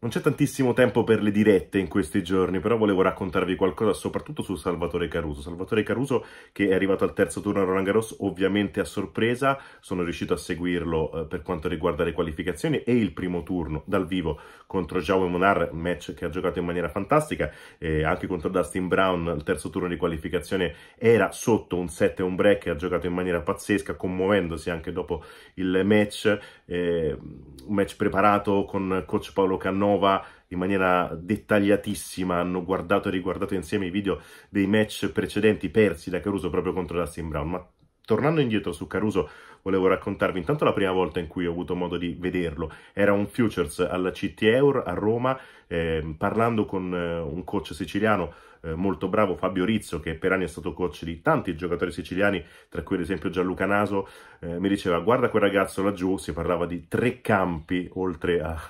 Non c'è tantissimo tempo per le dirette in questi giorni, però volevo raccontarvi qualcosa soprattutto su Salvatore Caruso. Salvatore Caruso che è arrivato al terzo turno a Roland Garros ovviamente a sorpresa, sono riuscito a seguirlo eh, per quanto riguarda le qualificazioni e il primo turno dal vivo contro Jaume Monar, match che ha giocato in maniera fantastica, eh, anche contro Dustin Brown al terzo turno di qualificazione era sotto un set e un break ha giocato in maniera pazzesca, commuovendosi anche dopo il match, eh, un match preparato con coach Paolo Cannone Nova in maniera dettagliatissima, hanno guardato e riguardato insieme i video dei match precedenti persi da Caruso proprio contro Dustin Brown, ma tornando indietro su Caruso volevo raccontarvi intanto la prima volta in cui ho avuto modo di vederlo, era un futures alla CT Eur a Roma, eh, parlando con eh, un coach siciliano eh, molto bravo Fabio Rizzo, che per anni è stato coach di tanti giocatori siciliani, tra cui ad esempio Gianluca Naso, eh, mi diceva guarda quel ragazzo laggiù, si parlava di tre campi oltre a,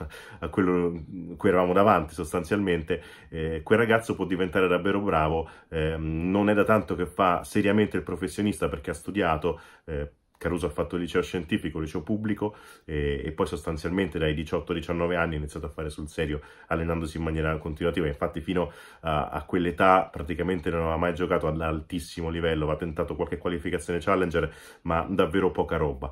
a quello in cui eravamo davanti sostanzialmente, eh, quel ragazzo può diventare davvero bravo, ehm, non è da tanto che fa seriamente il professionista perché ha studiato, eh, Caruso ha fatto liceo scientifico, liceo pubblico e, e poi sostanzialmente dai 18-19 anni ha iniziato a fare sul serio allenandosi in maniera continuativa, infatti fino a, a quell'età praticamente non aveva mai giocato all'altissimo livello, aveva tentato qualche qualificazione challenger ma davvero poca roba.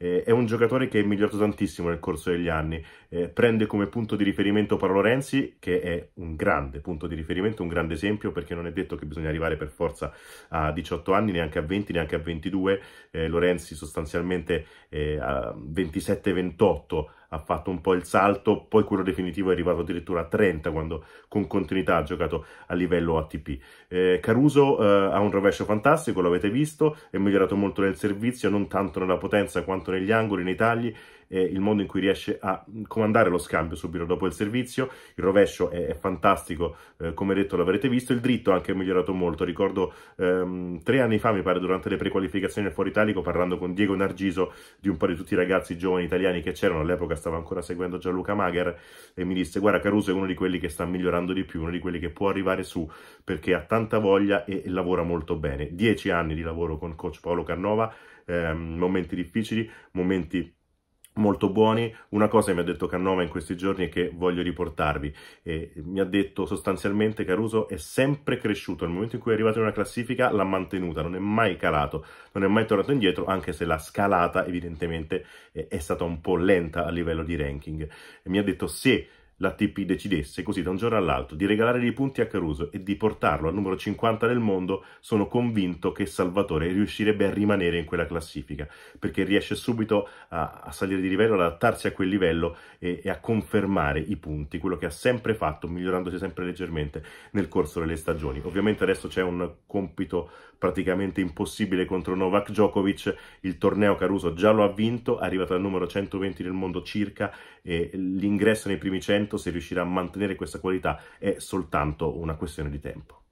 Eh, è un giocatore che è migliorato tantissimo nel corso degli anni, eh, prende come punto di riferimento Paolo Renzi, che è un grande punto di riferimento, un grande esempio, perché non è detto che bisogna arrivare per forza a 18 anni, neanche a 20, neanche a 22, eh, Lorenzi sostanzialmente eh, a 27-28 ha fatto un po' il salto, poi quello definitivo è arrivato addirittura a 30 quando con continuità ha giocato a livello ATP. Eh, Caruso eh, ha un rovescio fantastico, l'avete visto, è migliorato molto nel servizio, non tanto nella potenza quanto negli angoli, nei tagli eh, il modo in cui riesce a comandare lo scambio subito dopo il servizio, il rovescio è, è fantastico, eh, come detto l'avrete visto, il dritto anche è migliorato molto, ricordo ehm, tre anni fa mi pare durante le prequalificazioni fuori Italico parlando con Diego Nargiso di un po' di tutti i ragazzi giovani italiani che c'erano, all'epoca stavo ancora seguendo Gianluca Magher e mi disse guarda Caruso è uno di quelli che sta migliorando di più, uno di quelli che può arrivare su perché ha tanta voglia e, lavora molto bene, dieci anni di lavoro con coach Paolo Carnova, ehm, momenti difficili, momenti molto buoni. Una cosa mi ha detto Cannova in questi giorni e che voglio riportarvi. Eh, mi ha detto sostanzialmente Caruso è sempre cresciuto, nel momento in cui è arrivato in una classifica l'ha mantenuta, non è mai calato, non è mai tornato indietro, anche se la scalata evidentemente è stata un po' lenta a livello di ranking. E mi ha detto se la TP decidesse così da un giorno all'altro di regalare dei punti a Caruso e di portarlo al numero 50 del mondo, sono convinto che Salvatore riuscirebbe a rimanere in quella classifica, perché riesce subito a, a salire di livello, ad adattarsi a quel livello e, e, a confermare i punti, quello che ha sempre fatto, migliorandosi sempre leggermente nel corso delle stagioni. Ovviamente adesso c'è un compito praticamente impossibile contro Novak Djokovic, il torneo Caruso già lo ha vinto, è arrivato al numero 120 del mondo circa, e l'ingresso nei primi 100 se riuscirà a mantenere questa qualità è soltanto una questione di tempo.